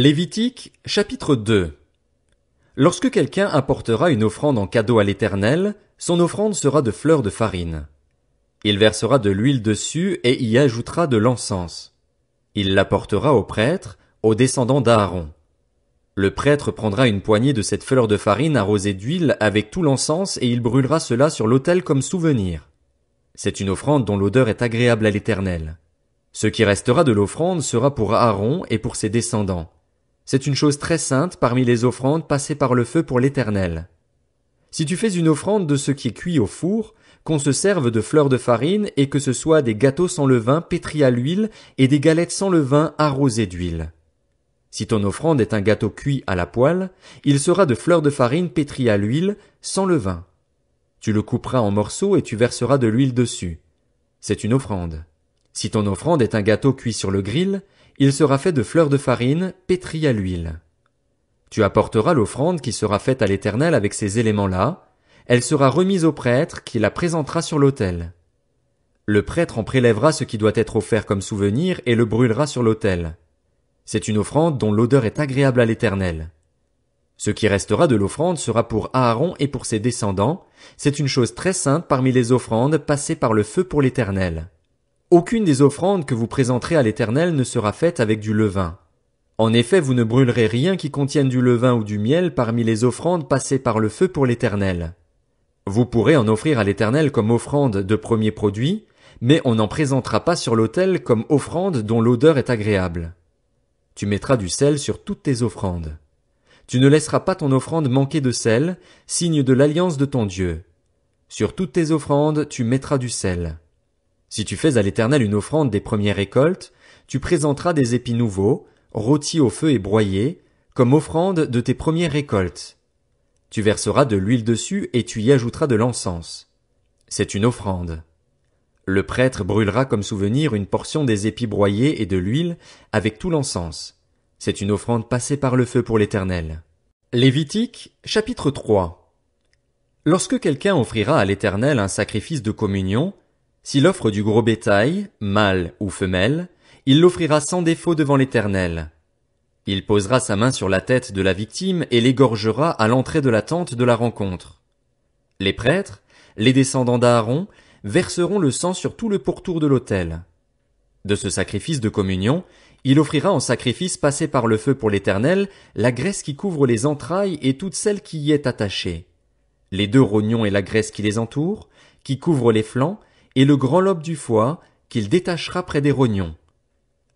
Lévitique chapitre 2 Lorsque quelqu'un apportera une offrande en cadeau à l'Éternel, son offrande sera de fleurs de farine. Il versera de l'huile dessus et y ajoutera de l'encens. Il l'apportera au prêtre, aux descendants d'Aaron. Le prêtre prendra une poignée de cette fleur de farine arrosée d'huile avec tout l'encens et il brûlera cela sur l'autel comme souvenir. C'est une offrande dont l'odeur est agréable à l'Éternel. Ce qui restera de l'offrande sera pour Aaron et pour ses descendants. C'est une chose très sainte parmi les offrandes passées par le feu pour l'Éternel. Si tu fais une offrande de ce qui est cuit au four, qu'on se serve de fleurs de farine et que ce soit des gâteaux sans levain pétris à l'huile et des galettes sans levain arrosées d'huile. Si ton offrande est un gâteau cuit à la poêle, il sera de fleurs de farine pétries à l'huile, sans levain. Tu le couperas en morceaux et tu verseras de l'huile dessus. C'est une offrande. Si ton offrande est un gâteau cuit sur le grill, il sera fait de fleurs de farine, pétrie à l'huile. Tu apporteras l'offrande qui sera faite à l'Éternel avec ces éléments-là, elle sera remise au prêtre qui la présentera sur l'autel. Le prêtre en prélèvera ce qui doit être offert comme souvenir et le brûlera sur l'autel. C'est une offrande dont l'odeur est agréable à l'Éternel. Ce qui restera de l'offrande sera pour Aaron et pour ses descendants, c'est une chose très sainte parmi les offrandes passées par le feu pour l'Éternel. Aucune des offrandes que vous présenterez à l'Éternel ne sera faite avec du levain. En effet, vous ne brûlerez rien qui contienne du levain ou du miel parmi les offrandes passées par le feu pour l'Éternel. Vous pourrez en offrir à l'Éternel comme offrande de premier produit, mais on n'en présentera pas sur l'autel comme offrande dont l'odeur est agréable. Tu mettras du sel sur toutes tes offrandes. Tu ne laisseras pas ton offrande manquer de sel, signe de l'alliance de ton Dieu. Sur toutes tes offrandes, tu mettras du sel. Si tu fais à l'Éternel une offrande des premières récoltes, tu présenteras des épis nouveaux, rôtis au feu et broyés, comme offrande de tes premières récoltes. Tu verseras de l'huile dessus et tu y ajouteras de l'encens. C'est une offrande. Le prêtre brûlera comme souvenir une portion des épis broyés et de l'huile avec tout l'encens. C'est une offrande passée par le feu pour l'Éternel. Lévitique, chapitre 3 Lorsque quelqu'un offrira à l'Éternel un sacrifice de communion, s'il offre du gros bétail, mâle ou femelle, il l'offrira sans défaut devant l'Éternel. Il posera sa main sur la tête de la victime et l'égorgera à l'entrée de la tente de la rencontre. Les prêtres, les descendants d'Aaron, verseront le sang sur tout le pourtour de l'autel. De ce sacrifice de communion, il offrira en sacrifice passé par le feu pour l'Éternel la graisse qui couvre les entrailles et toute celle qui y est attachée, les deux rognons et la graisse qui les entoure, qui couvre les flancs, et le grand lobe du foie, qu'il détachera près des rognons.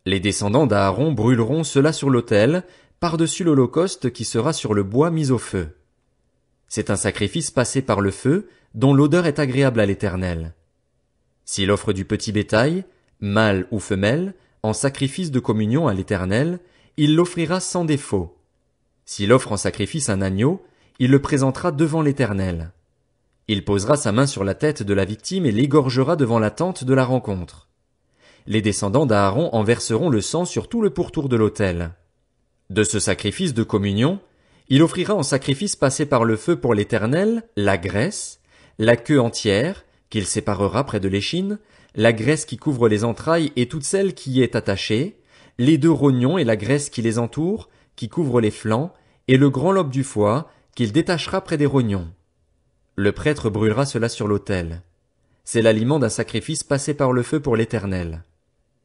Les descendants d'Aaron brûleront cela sur l'autel, par-dessus l'holocauste qui sera sur le bois mis au feu. C'est un sacrifice passé par le feu, dont l'odeur est agréable à l'Éternel. S'il offre du petit bétail, mâle ou femelle, en sacrifice de communion à l'Éternel, il l'offrira sans défaut. S'il offre en sacrifice un agneau, il le présentera devant l'Éternel. Il posera sa main sur la tête de la victime et l'égorgera devant la tente de la rencontre. Les descendants d'Aaron en verseront le sang sur tout le pourtour de l'autel. De ce sacrifice de communion, il offrira en sacrifice passé par le feu pour l'Éternel la graisse, la queue entière, qu'il séparera près de l'échine, la graisse qui couvre les entrailles et toute celle qui y est attachée, les deux rognons et la graisse qui les entoure, qui couvre les flancs, et le grand lobe du foie, qu'il détachera près des rognons. Le prêtre brûlera cela sur l'autel. C'est l'aliment d'un sacrifice passé par le feu pour l'Éternel.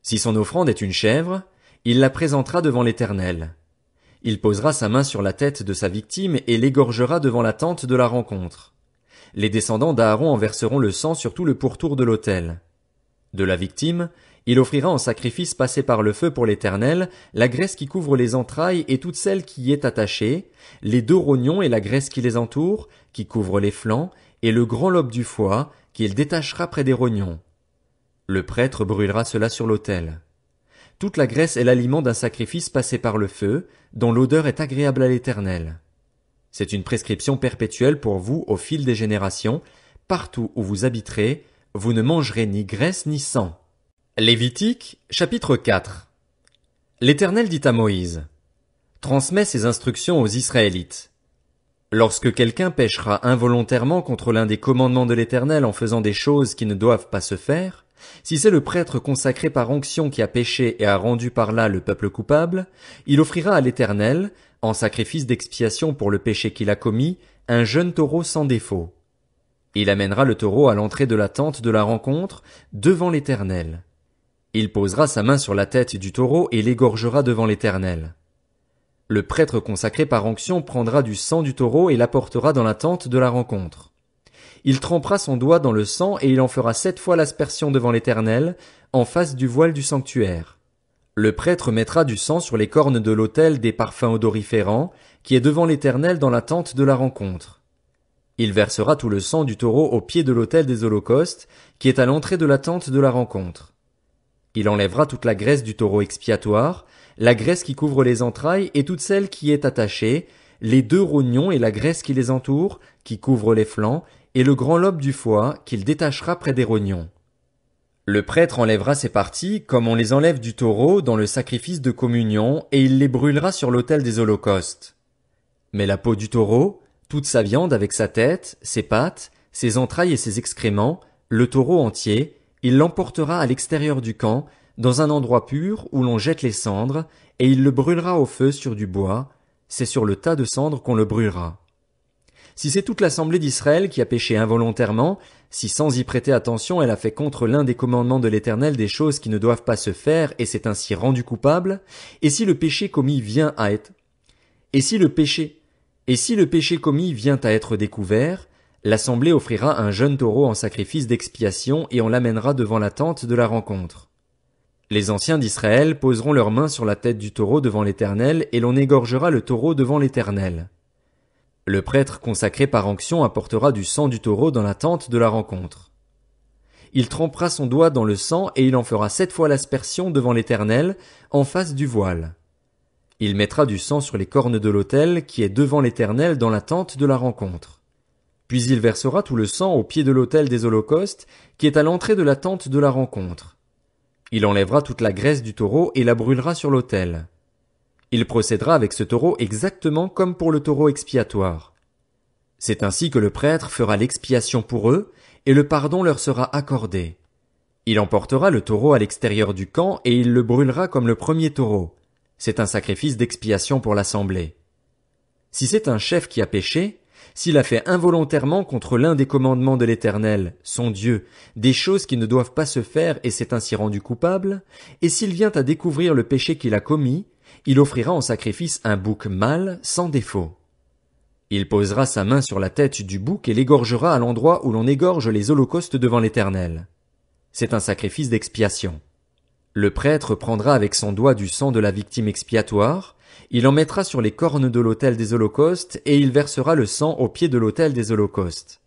Si son offrande est une chèvre, il la présentera devant l'Éternel. Il posera sa main sur la tête de sa victime et l'égorgera devant la tente de la rencontre. Les descendants d'Aaron en verseront le sang sur tout le pourtour de l'autel. De la victime, il offrira en sacrifice passé par le feu pour l'Éternel la graisse qui couvre les entrailles et toute celle qui y est attachée, les deux rognons et la graisse qui les entoure, qui couvre les flancs, et le grand lobe du foie, qu'il détachera près des rognons. Le prêtre brûlera cela sur l'autel. Toute la graisse est l'aliment d'un sacrifice passé par le feu, dont l'odeur est agréable à l'Éternel. C'est une prescription perpétuelle pour vous au fil des générations, partout où vous habiterez, vous ne mangerez ni graisse ni sang. Lévitique, chapitre 4 L'Éternel dit à Moïse, Transmets ces instructions aux Israélites. Lorsque quelqu'un pêchera involontairement contre l'un des commandements de l'Éternel en faisant des choses qui ne doivent pas se faire, si c'est le prêtre consacré par onction qui a péché et a rendu par là le peuple coupable, il offrira à l'Éternel, en sacrifice d'expiation pour le péché qu'il a commis, un jeune taureau sans défaut. Il amènera le taureau à l'entrée de la tente de la rencontre, devant l'Éternel. Il posera sa main sur la tête du taureau et l'égorgera devant l'Éternel. Le prêtre consacré par onction prendra du sang du taureau et l'apportera dans la tente de la rencontre. Il trempera son doigt dans le sang et il en fera sept fois l'aspersion devant l'Éternel, en face du voile du sanctuaire. Le prêtre mettra du sang sur les cornes de l'autel des parfums odoriférants, qui est devant l'Éternel dans la tente de la rencontre. Il versera tout le sang du taureau au pied de l'autel des holocaustes, qui est à l'entrée de la tente de la rencontre. Il enlèvera toute la graisse du taureau expiatoire, la graisse qui couvre les entrailles et toute celle qui est attachée, les deux rognons et la graisse qui les entoure, qui couvre les flancs, et le grand lobe du foie, qu'il détachera près des rognons. Le prêtre enlèvera ces parties, comme on les enlève du taureau dans le sacrifice de communion, et il les brûlera sur l'autel des holocaustes. Mais la peau du taureau, toute sa viande avec sa tête, ses pattes, ses entrailles et ses excréments, le taureau entier, il l'emportera à l'extérieur du camp, dans un endroit pur où l'on jette les cendres, et il le brûlera au feu sur du bois, c'est sur le tas de cendres qu'on le brûlera. Si c'est toute l'assemblée d'Israël qui a péché involontairement, si sans y prêter attention elle a fait contre l'un des commandements de l'Éternel des choses qui ne doivent pas se faire et s'est ainsi rendue coupable, et si le péché commis vient à être, et si le péché, et si le péché commis vient à être découvert, L'assemblée offrira un jeune taureau en sacrifice d'expiation et on l'amènera devant la tente de la rencontre. Les anciens d'Israël poseront leurs mains sur la tête du taureau devant l'Éternel, et l'on égorgera le taureau devant l'Éternel. Le prêtre consacré par anction apportera du sang du taureau dans la tente de la rencontre. Il trempera son doigt dans le sang et il en fera sept fois l'aspersion devant l'Éternel, en face du voile. Il mettra du sang sur les cornes de l'autel qui est devant l'Éternel dans la tente de la rencontre. Puis il versera tout le sang au pied de l'autel des holocaustes, qui est à l'entrée de la tente de la rencontre. Il enlèvera toute la graisse du taureau et la brûlera sur l'autel. Il procédera avec ce taureau exactement comme pour le taureau expiatoire. C'est ainsi que le prêtre fera l'expiation pour eux, et le pardon leur sera accordé. Il emportera le taureau à l'extérieur du camp, et il le brûlera comme le premier taureau. C'est un sacrifice d'expiation pour l'assemblée. Si c'est un chef qui a péché, s'il a fait involontairement contre l'un des commandements de l'Éternel, son Dieu, des choses qui ne doivent pas se faire et s'est ainsi rendu coupable, et s'il vient à découvrir le péché qu'il a commis, il offrira en sacrifice un bouc mâle sans défaut. Il posera sa main sur la tête du bouc et l'égorgera à l'endroit où l'on égorge les holocaustes devant l'Éternel. C'est un sacrifice d'expiation. Le prêtre prendra avec son doigt du sang de la victime expiatoire, il en mettra sur les cornes de l'autel des holocaustes, et il versera le sang au pied de l'autel des holocaustes.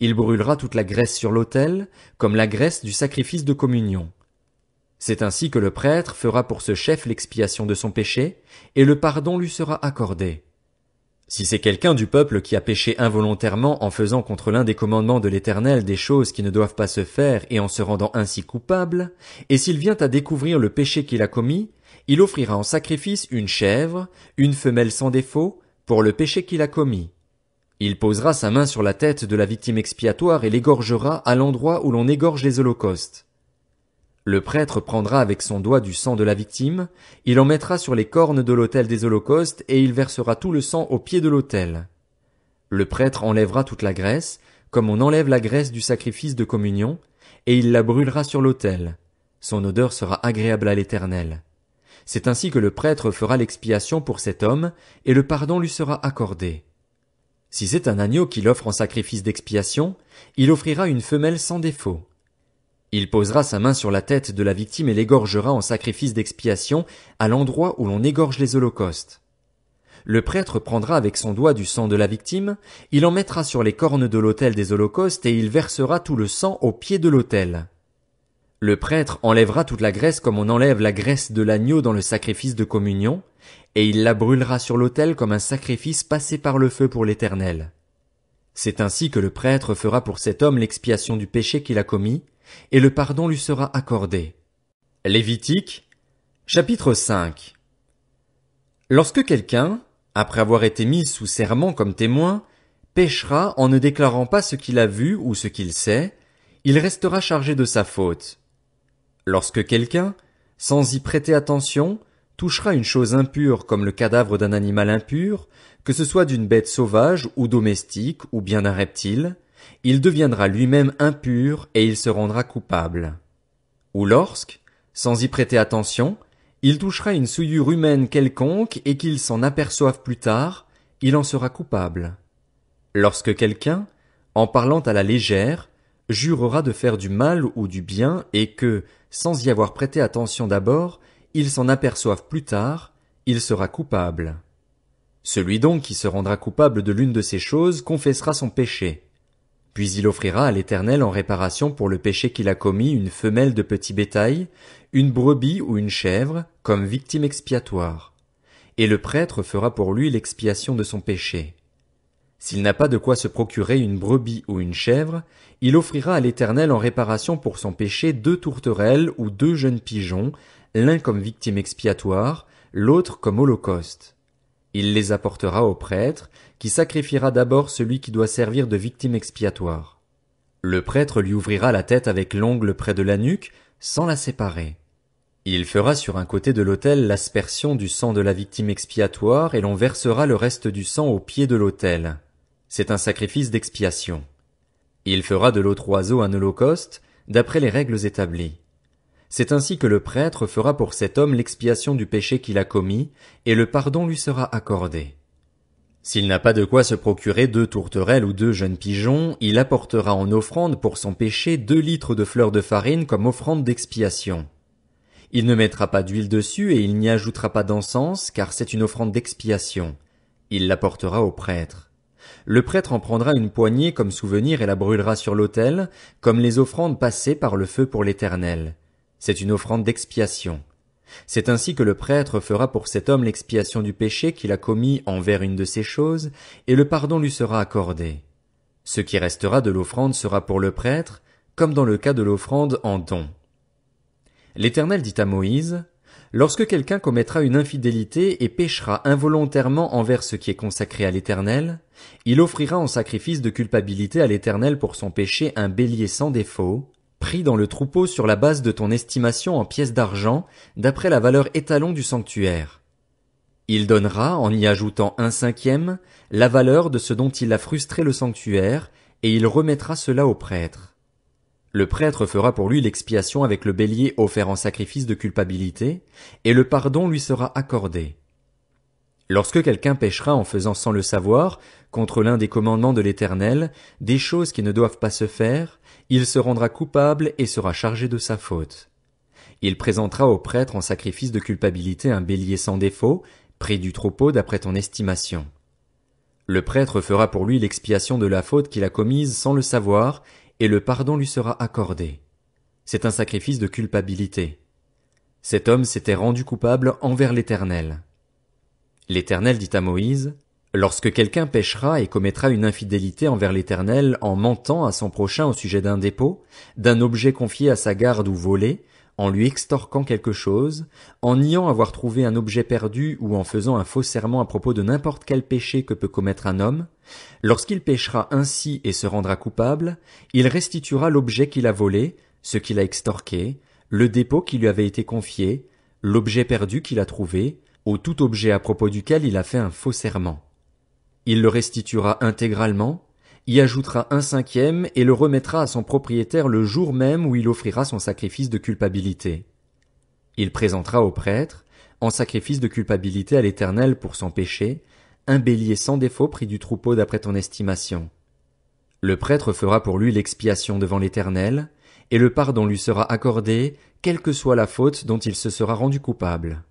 Il brûlera toute la graisse sur l'autel, comme la graisse du sacrifice de communion. C'est ainsi que le prêtre fera pour ce chef l'expiation de son péché, et le pardon lui sera accordé. Si c'est quelqu'un du peuple qui a péché involontairement en faisant contre l'un des commandements de l'Éternel des choses qui ne doivent pas se faire et en se rendant ainsi coupable, et s'il vient à découvrir le péché qu'il a commis, il offrira en sacrifice une chèvre, une femelle sans défaut, pour le péché qu'il a commis. Il posera sa main sur la tête de la victime expiatoire et l'égorgera à l'endroit où l'on égorge les holocaustes. Le prêtre prendra avec son doigt du sang de la victime, il en mettra sur les cornes de l'autel des holocaustes et il versera tout le sang au pied de l'autel. Le prêtre enlèvera toute la graisse, comme on enlève la graisse du sacrifice de communion, et il la brûlera sur l'autel. Son odeur sera agréable à l'éternel. C'est ainsi que le prêtre fera l'expiation pour cet homme, et le pardon lui sera accordé. Si c'est un agneau qu'il offre en sacrifice d'expiation, il offrira une femelle sans défaut. Il posera sa main sur la tête de la victime et l'égorgera en sacrifice d'expiation à l'endroit où l'on égorge les holocaustes. Le prêtre prendra avec son doigt du sang de la victime, il en mettra sur les cornes de l'autel des holocaustes et il versera tout le sang au pied de l'autel. Le prêtre enlèvera toute la graisse comme on enlève la graisse de l'agneau dans le sacrifice de communion, et il la brûlera sur l'autel comme un sacrifice passé par le feu pour l'Éternel. C'est ainsi que le prêtre fera pour cet homme l'expiation du péché qu'il a commis, et le pardon lui sera accordé. Lévitique, chapitre 5 Lorsque quelqu'un, après avoir été mis sous serment comme témoin, péchera en ne déclarant pas ce qu'il a vu ou ce qu'il sait, il restera chargé de sa faute. Lorsque quelqu'un, sans y prêter attention, touchera une chose impure comme le cadavre d'un animal impur, que ce soit d'une bête sauvage ou domestique ou bien d'un reptile, il deviendra lui-même impur et il se rendra coupable. Ou lorsque, sans y prêter attention, il touchera une souillure humaine quelconque et qu'il s'en aperçoive plus tard, il en sera coupable. Lorsque quelqu'un, en parlant à la légère, jurera de faire du mal ou du bien et que, sans y avoir prêté attention d'abord, ils s'en aperçoivent plus tard, il sera coupable. Celui donc qui se rendra coupable de l'une de ces choses confessera son péché. Puis il offrira à l'Éternel en réparation pour le péché qu'il a commis une femelle de petit bétail, une brebis ou une chèvre, comme victime expiatoire. Et le prêtre fera pour lui l'expiation de son péché. S'il n'a pas de quoi se procurer une brebis ou une chèvre, il offrira à l'Éternel en réparation pour son péché deux tourterelles ou deux jeunes pigeons, l'un comme victime expiatoire, l'autre comme holocauste. Il les apportera au prêtre, qui sacrifiera d'abord celui qui doit servir de victime expiatoire. Le prêtre lui ouvrira la tête avec l'ongle près de la nuque, sans la séparer. Il fera sur un côté de l'autel l'aspersion du sang de la victime expiatoire et l'on versera le reste du sang au pied de l'autel c'est un sacrifice d'expiation. Il fera de l'autre oiseau un holocauste, d'après les règles établies. C'est ainsi que le prêtre fera pour cet homme l'expiation du péché qu'il a commis, et le pardon lui sera accordé. S'il n'a pas de quoi se procurer deux tourterelles ou deux jeunes pigeons, il apportera en offrande pour son péché deux litres de fleurs de farine comme offrande d'expiation. Il ne mettra pas d'huile dessus et il n'y ajoutera pas d'encens, car c'est une offrande d'expiation. Il l'apportera au prêtre. Le prêtre en prendra une poignée comme souvenir et la brûlera sur l'autel, comme les offrandes passées par le feu pour l'Éternel. C'est une offrande d'expiation. C'est ainsi que le prêtre fera pour cet homme l'expiation du péché qu'il a commis envers une de ces choses, et le pardon lui sera accordé. Ce qui restera de l'offrande sera pour le prêtre, comme dans le cas de l'offrande en don. L'Éternel dit à Moïse, Lorsque quelqu'un commettra une infidélité et péchera involontairement envers ce qui est consacré à l'Éternel, il offrira en sacrifice de culpabilité à l'Éternel pour son péché un bélier sans défaut, pris dans le troupeau sur la base de ton estimation en pièces d'argent, d'après la valeur étalon du sanctuaire. Il donnera, en y ajoutant un cinquième, la valeur de ce dont il a frustré le sanctuaire, et il remettra cela au prêtre. Le prêtre fera pour lui l'expiation avec le bélier offert en sacrifice de culpabilité, et le pardon lui sera accordé. Lorsque quelqu'un péchera en faisant sans le savoir, contre l'un des commandements de l'Éternel, des choses qui ne doivent pas se faire, il se rendra coupable et sera chargé de sa faute. Il présentera au prêtre en sacrifice de culpabilité un bélier sans défaut, près du troupeau d'après ton estimation. Le prêtre fera pour lui l'expiation de la faute qu'il a commise sans le savoir, et le pardon lui sera accordé. C'est un sacrifice de culpabilité. Cet homme s'était rendu coupable envers l'Éternel. L'Éternel dit à Moïse, Lorsque quelqu'un péchera et commettra une infidélité envers l'Éternel en mentant à son prochain au sujet d'un dépôt, d'un objet confié à sa garde ou volé, en lui extorquant quelque chose, en niant avoir trouvé un objet perdu ou en faisant un faux serment à propos de n'importe quel péché que peut commettre un homme, lorsqu'il péchera ainsi et se rendra coupable, il restituera l'objet qu'il a volé, ce qu'il a extorqué, le dépôt qui lui avait été confié, l'objet perdu qu'il a trouvé, ou tout objet à propos duquel il a fait un faux serment. Il le restituera intégralement, y ajoutera un cinquième et le remettra à son propriétaire le jour même où il offrira son sacrifice de culpabilité. Il présentera au prêtre, en sacrifice de culpabilité à l'Éternel pour son péché, un bélier sans défaut pris du troupeau d'après ton estimation. Le prêtre fera pour lui l'expiation devant l'Éternel, et le pardon lui sera accordé, quelle que soit la faute dont il se sera rendu coupable.